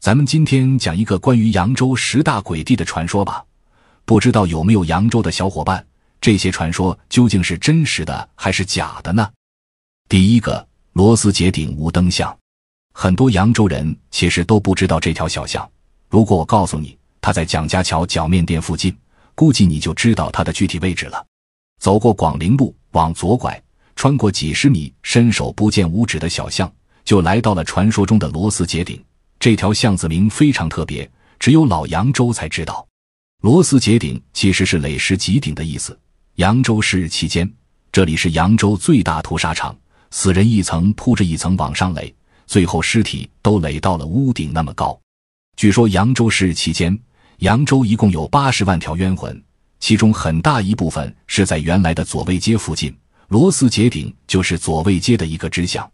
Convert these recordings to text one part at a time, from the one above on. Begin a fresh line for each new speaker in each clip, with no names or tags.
咱们今天讲一个关于扬州十大鬼地的传说吧。不知道有没有扬州的小伙伴？这些传说究竟是真实的还是假的呢？第一个，螺丝结顶无灯巷，很多扬州人其实都不知道这条小巷。如果我告诉你，它在蒋家桥脚面店附近，估计你就知道它的具体位置了。走过广陵路，往左拐，穿过几十米伸手不见五指的小巷，就来到了传说中的螺丝结顶。这条巷子名非常特别，只有老扬州才知道。螺丝结顶其实是垒石结顶的意思。扬州市期间，这里是扬州最大屠杀场，死人一层铺着一层往上垒，最后尸体都垒到了屋顶那么高。据说扬州市期间，扬州一共有八十万条冤魂，其中很大一部分是在原来的左卫街附近。螺丝结顶就是左卫街的一个支巷。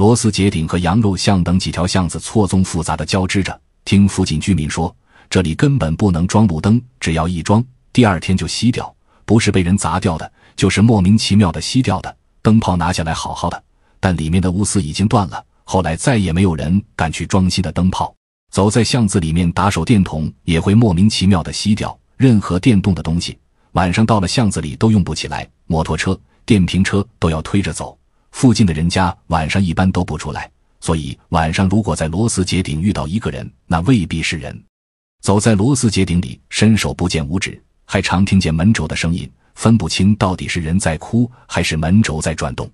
螺丝结顶和羊肉巷等几条巷子错综复杂的交织着。听附近居民说，这里根本不能装路灯，只要一装，第二天就熄掉，不是被人砸掉的，就是莫名其妙的熄掉的。灯泡拿下来好好的，但里面的钨丝已经断了。后来再也没有人敢去装新的灯泡。走在巷子里面，打手电筒也会莫名其妙的熄掉。任何电动的东西，晚上到了巷子里都用不起来，摩托车、电瓶车都要推着走。附近的人家晚上一般都不出来，所以晚上如果在螺丝结顶遇到一个人，那未必是人。走在螺丝结顶里，伸手不见五指，还常听见门轴的声音，分不清到底是人在哭还是门轴在转动。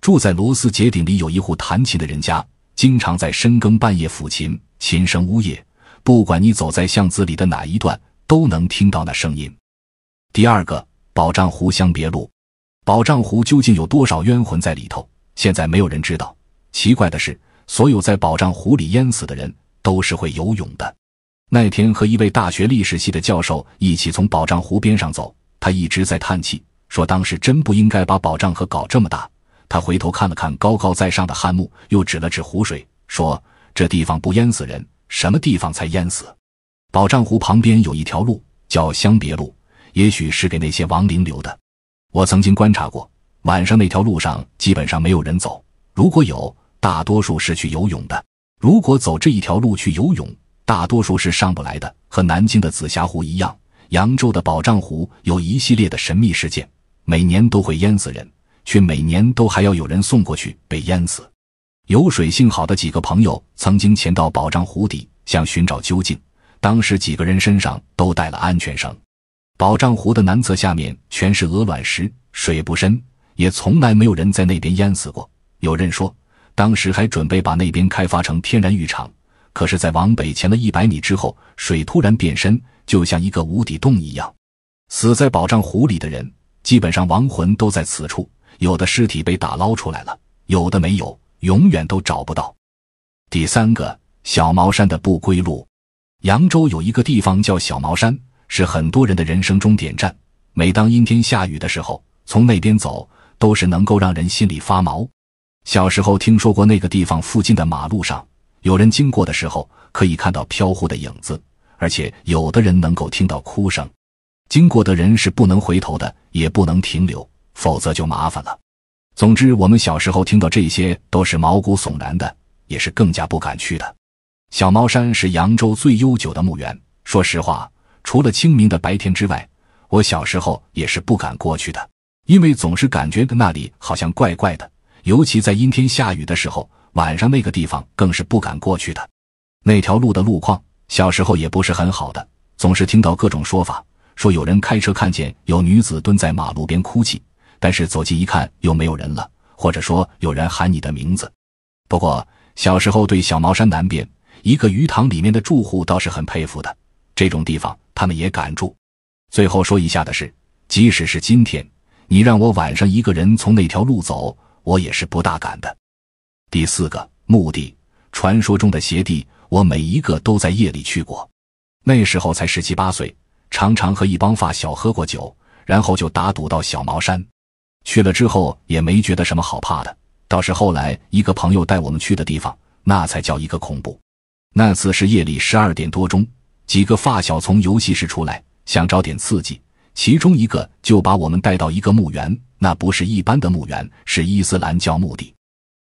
住在螺丝结顶里有一户弹琴的人家，经常在深更半夜抚琴，琴声呜咽。不管你走在巷子里的哪一段，都能听到那声音。第二个，保障湖乡别路。保障湖究竟有多少冤魂在里头？现在没有人知道。奇怪的是，所有在保障湖里淹死的人都是会游泳的。那天和一位大学历史系的教授一起从保障湖边上走，他一直在叹气，说当时真不应该把保障河搞这么大。他回头看了看高高在上的汉墓，又指了指湖水，说：“这地方不淹死人，什么地方才淹死？”保障湖旁边有一条路叫相别路，也许是给那些亡灵留的。我曾经观察过，晚上那条路上基本上没有人走。如果有，大多数是去游泳的。如果走这一条路去游泳，大多数是上不来的。和南京的紫霞湖一样，扬州的宝障湖有一系列的神秘事件，每年都会淹死人，却每年都还要有人送过去被淹死。游水性好的几个朋友曾经潜到宝障湖底，想寻找究竟。当时几个人身上都带了安全绳。保障湖的南侧下面全是鹅卵石，水不深，也从来没有人在那边淹死过。有人说，当时还准备把那边开发成天然浴场，可是，在往北前了一百米之后，水突然变深，就像一个无底洞一样。死在保障湖里的人，基本上亡魂都在此处。有的尸体被打捞出来了，有的没有，永远都找不到。第三个，小茅山的不归路。扬州有一个地方叫小茅山。是很多人的人生终点站。每当阴天下雨的时候，从那边走都是能够让人心里发毛。小时候听说过那个地方附近的马路上，有人经过的时候可以看到飘忽的影子，而且有的人能够听到哭声。经过的人是不能回头的，也不能停留，否则就麻烦了。总之，我们小时候听到这些都是毛骨悚然的，也是更加不敢去的。小猫山是扬州最悠久的墓园。说实话。除了清明的白天之外，我小时候也是不敢过去的，因为总是感觉那里好像怪怪的。尤其在阴天下雨的时候，晚上那个地方更是不敢过去的。那条路的路况，小时候也不是很好的，总是听到各种说法，说有人开车看见有女子蹲在马路边哭泣，但是走近一看又没有人了，或者说有人喊你的名字。不过小时候对小茅山南边一个鱼塘里面的住户倒是很佩服的，这种地方。他们也敢住。最后说一下的是，即使是今天，你让我晚上一个人从那条路走，我也是不大敢的。第四个墓地，传说中的邪地，我每一个都在夜里去过。那时候才十七八岁，常常和一帮发小喝过酒，然后就打赌到小茅山去了。之后也没觉得什么好怕的。倒是后来一个朋友带我们去的地方，那才叫一个恐怖。那次是夜里十二点多钟。几个发小从游戏室出来，想找点刺激，其中一个就把我们带到一个墓园，那不是一般的墓园，是伊斯兰教墓地，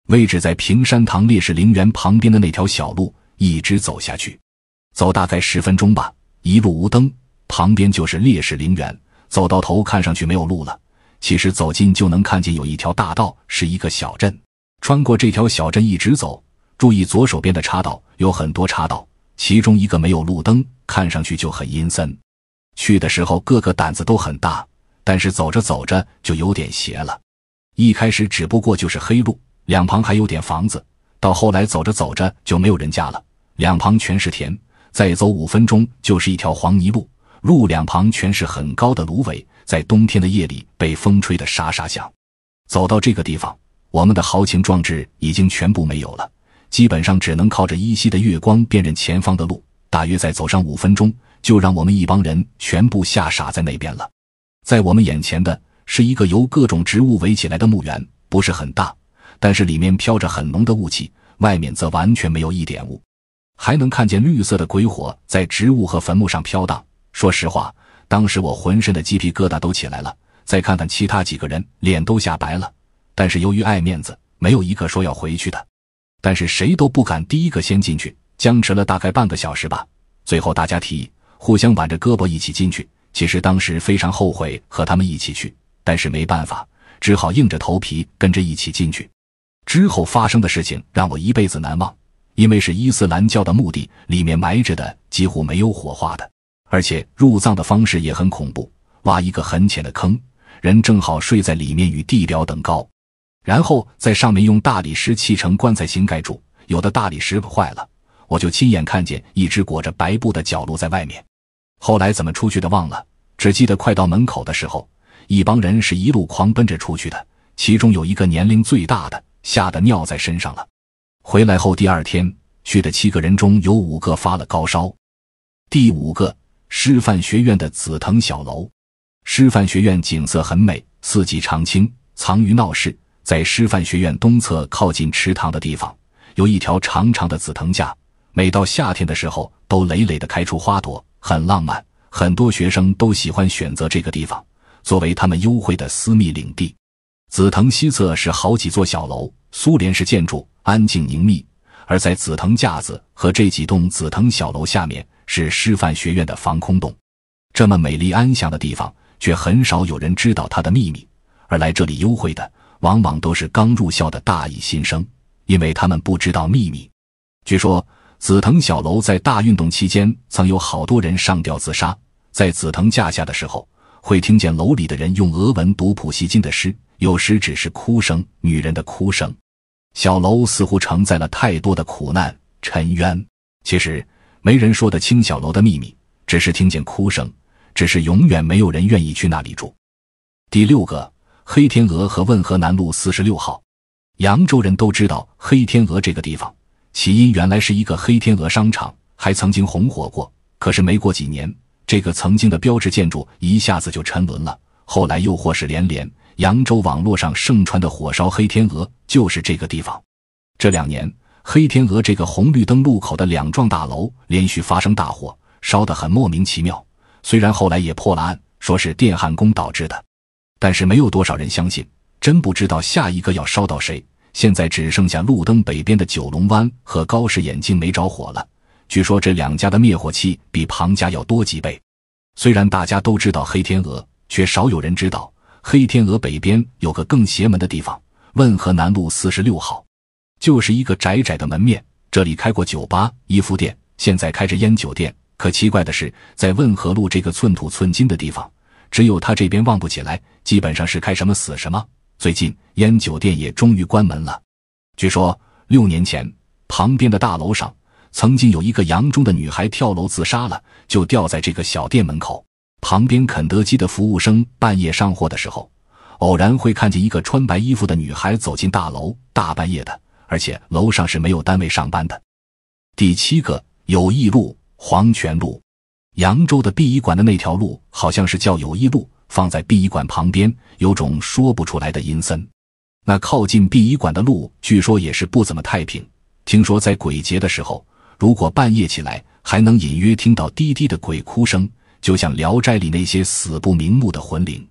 位置在平山堂烈士陵园旁边的那条小路，一直走下去，走大概十分钟吧，一路无灯，旁边就是烈士陵园，走到头看上去没有路了，其实走近就能看见有一条大道，是一个小镇，穿过这条小镇一直走，注意左手边的岔道，有很多岔道。其中一个没有路灯，看上去就很阴森。去的时候，个个胆子都很大，但是走着走着就有点邪了。一开始只不过就是黑路，两旁还有点房子，到后来走着走着就没有人家了，两旁全是田。再走五分钟就是一条黄泥路，路两旁全是很高的芦苇，在冬天的夜里被风吹得沙沙响。走到这个地方，我们的豪情壮志已经全部没有了。基本上只能靠着依稀的月光辨认前方的路，大约再走上五分钟，就让我们一帮人全部吓傻在那边了。在我们眼前的是一个由各种植物围起来的墓园，不是很大，但是里面飘着很浓的雾气，外面则完全没有一点雾，还能看见绿色的鬼火在植物和坟墓上飘荡。说实话，当时我浑身的鸡皮疙瘩都起来了，再看看其他几个人，脸都吓白了。但是由于爱面子，没有一个说要回去的。但是谁都不敢第一个先进去，僵持了大概半个小时吧。最后大家提议互相挽着胳膊一起进去。其实当时非常后悔和他们一起去，但是没办法，只好硬着头皮跟着一起进去。之后发生的事情让我一辈子难忘，因为是伊斯兰教的墓地，里面埋着的几乎没有火化的，而且入葬的方式也很恐怖，挖一个很浅的坑，人正好睡在里面，与地表等高。然后在上面用大理石砌成棺材形盖住，有的大理石坏了，我就亲眼看见一只裹着白布的脚露在外面。后来怎么出去的忘了，只记得快到门口的时候，一帮人是一路狂奔着出去的，其中有一个年龄最大的，吓得尿在身上了。回来后第二天去的七个人中有五个发了高烧，第五个师范学院的紫藤小楼，师范学院景色很美，四季常青，藏于闹市。在师范学院东侧靠近池塘的地方，有一条长长的紫藤架，每到夏天的时候都累累的开出花朵，很浪漫。很多学生都喜欢选择这个地方作为他们幽会的私密领地。紫藤西侧是好几座小楼，苏联式建筑，安静凝密。而在紫藤架子和这几栋紫藤小楼下面，是师范学院的防空洞。这么美丽安详的地方，却很少有人知道它的秘密，而来这里幽会的。往往都是刚入校的大一新生，因为他们不知道秘密。据说紫藤小楼在大运动期间曾有好多人上吊自杀。在紫藤架下的时候，会听见楼里的人用俄文读普希金的诗，有时只是哭声，女人的哭声。小楼似乎承载了太多的苦难、沉冤。其实没人说得清小楼的秘密，只是听见哭声，只是永远没有人愿意去那里住。第六个。黑天鹅和汶河南路四十六号，扬州人都知道黑天鹅这个地方。起因原来是一个黑天鹅商场，还曾经红火过。可是没过几年，这个曾经的标志建筑一下子就沉沦了。后来又祸事连连，扬州网络上盛传的“火烧黑天鹅”就是这个地方。这两年，黑天鹅这个红绿灯路口的两幢大楼连续发生大火，烧得很莫名其妙。虽然后来也破了案，说是电焊工导致的。但是没有多少人相信，真不知道下一个要烧到谁。现在只剩下路灯北边的九龙湾和高氏眼镜没着火了。据说这两家的灭火器比庞家要多几倍。虽然大家都知道黑天鹅，却少有人知道黑天鹅北边有个更邪门的地方——汶河南路四十六号，就是一个窄窄的门面。这里开过酒吧、衣服店，现在开着烟酒店。可奇怪的是，在汶河路这个寸土寸金的地方。只有他这边望不起来，基本上是开什么死什么。最近烟酒店也终于关门了。据说六年前，旁边的大楼上曾经有一个扬中的女孩跳楼自杀了，就掉在这个小店门口。旁边肯德基的服务生半夜上货的时候，偶然会看见一个穿白衣服的女孩走进大楼，大半夜的，而且楼上是没有单位上班的。第七个，友谊路、黄泉路。扬州的殡仪馆的那条路好像是叫友谊路，放在殡仪馆旁边，有种说不出来的阴森。那靠近殡仪馆的路，据说也是不怎么太平。听说在鬼节的时候，如果半夜起来，还能隐约听到滴滴的鬼哭声，就像《聊斋》里那些死不瞑目的魂灵。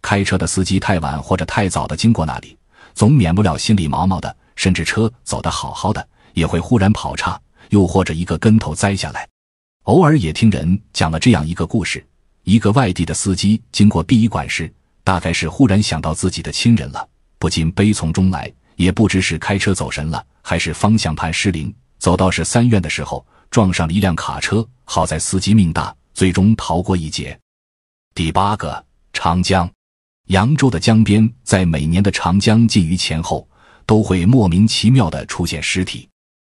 开车的司机太晚或者太早的经过那里，总免不了心里毛毛的，甚至车走得好好的，也会忽然跑岔，又或者一个跟头栽下来。偶尔也听人讲了这样一个故事：一个外地的司机经过殡仪馆时，大概是忽然想到自己的亲人了，不禁悲从中来。也不知是开车走神了，还是方向盘失灵，走到是三院的时候，撞上了一辆卡车。好在司机命大，最终逃过一劫。第八个，长江，扬州的江边，在每年的长江禁渔前后，都会莫名其妙的出现尸体。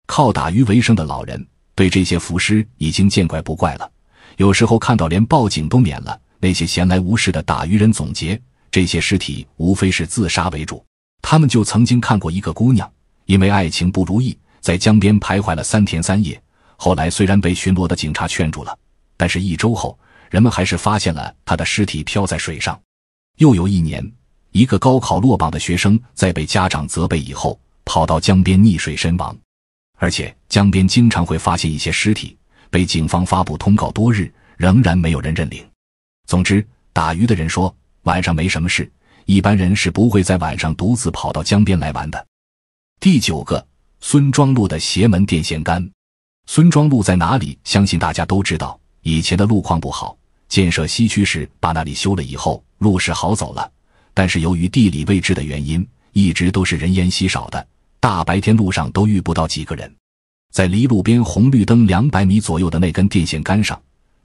靠打鱼为生的老人。对这些浮尸已经见怪不怪了，有时候看到连报警都免了。那些闲来无事的打鱼人总结，这些尸体无非是自杀为主。他们就曾经看过一个姑娘，因为爱情不如意，在江边徘徊了三天三夜。后来虽然被巡逻的警察劝住了，但是一周后，人们还是发现了她的尸体漂在水上。又有一年，一个高考落榜的学生在被家长责备以后，跑到江边溺水身亡。而且江边经常会发现一些尸体，被警方发布通告多日，仍然没有人认领。总之，打鱼的人说晚上没什么事，一般人是不会在晚上独自跑到江边来玩的。第九个，孙庄路的邪门电线杆。孙庄路在哪里？相信大家都知道。以前的路况不好，建设西区时把那里修了以后，路是好走了。但是由于地理位置的原因，一直都是人烟稀少的。大白天路上都遇不到几个人，在离路边红绿灯两百米左右的那根电线杆上，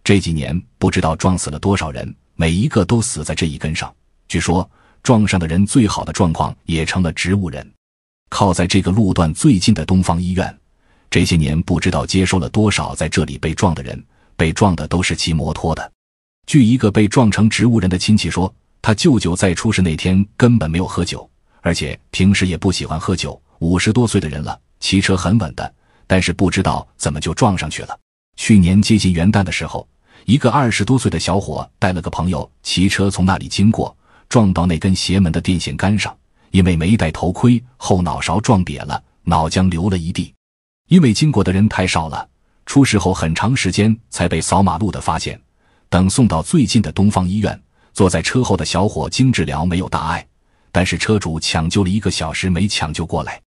这几年不知道撞死了多少人，每一个都死在这一根上。据说撞上的人最好的状况也成了植物人。靠在这个路段最近的东方医院，这些年不知道接收了多少在这里被撞的人，被撞的都是骑摩托的。据一个被撞成植物人的亲戚说，他舅舅在出事那天根本没有喝酒，而且平时也不喜欢喝酒。五十多岁的人了，骑车很稳的，但是不知道怎么就撞上去了。去年接近元旦的时候，一个二十多岁的小伙带了个朋友骑车从那里经过，撞到那根邪门的电线杆上，因为没戴头盔，后脑勺撞瘪了，脑浆流了一地。因为经过的人太少了，出事后很长时间才被扫马路的发现。等送到最近的东方医院，坐在车后的小伙经治疗没有大碍，但是车主抢救了一个小时没抢救过来。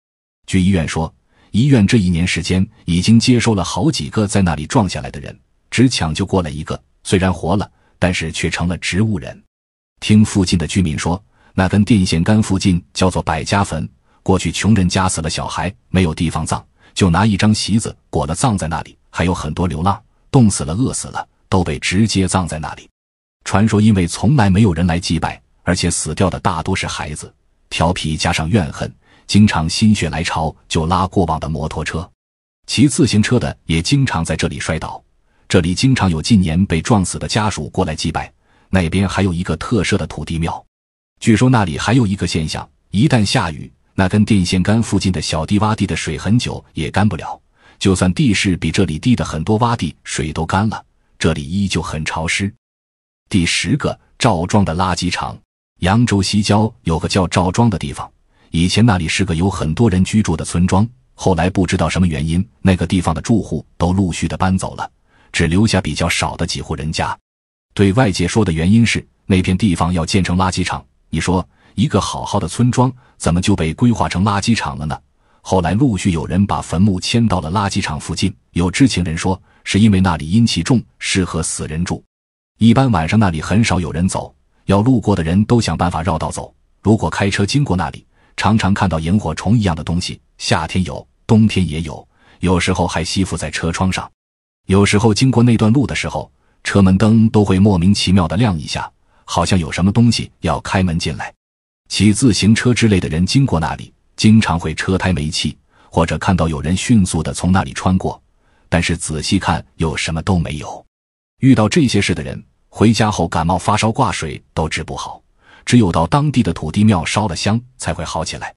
据医院说，医院这一年时间已经接收了好几个在那里撞下来的人，只抢救过来一个，虽然活了，但是却成了植物人。听附近的居民说，那根电线杆附近叫做百家坟，过去穷人家死了小孩，没有地方葬，就拿一张席子裹了葬在那里。还有很多流浪冻死了、饿死了，都被直接葬在那里。传说因为从来没有人来祭拜，而且死掉的大多是孩子，调皮加上怨恨。经常心血来潮就拉过往的摩托车，骑自行车的也经常在这里摔倒。这里经常有近年被撞死的家属过来祭拜。那边还有一个特设的土地庙，据说那里还有一个现象：一旦下雨，那根电线杆附近的小地洼地的水很久也干不了。就算地势比这里低的很多洼地水都干了，这里依旧很潮湿。第十个，赵庄的垃圾场。扬州西郊有个叫赵庄的地方。以前那里是个有很多人居住的村庄，后来不知道什么原因，那个地方的住户都陆续的搬走了，只留下比较少的几户人家。对外界说的原因是那片地方要建成垃圾场。你说，一个好好的村庄怎么就被规划成垃圾场了呢？后来陆续有人把坟墓迁到了垃圾场附近。有知情人说，是因为那里阴气重，适合死人住。一般晚上那里很少有人走，要路过的人都想办法绕道走。如果开车经过那里，常常看到萤火虫一样的东西，夏天有，冬天也有，有时候还吸附在车窗上。有时候经过那段路的时候，车门灯都会莫名其妙的亮一下，好像有什么东西要开门进来。骑自行车之类的人经过那里，经常会车胎没气，或者看到有人迅速的从那里穿过，但是仔细看又什么都没有。遇到这些事的人，回家后感冒发烧挂水都治不好。只有到当地的土地庙烧了香，才会好起来。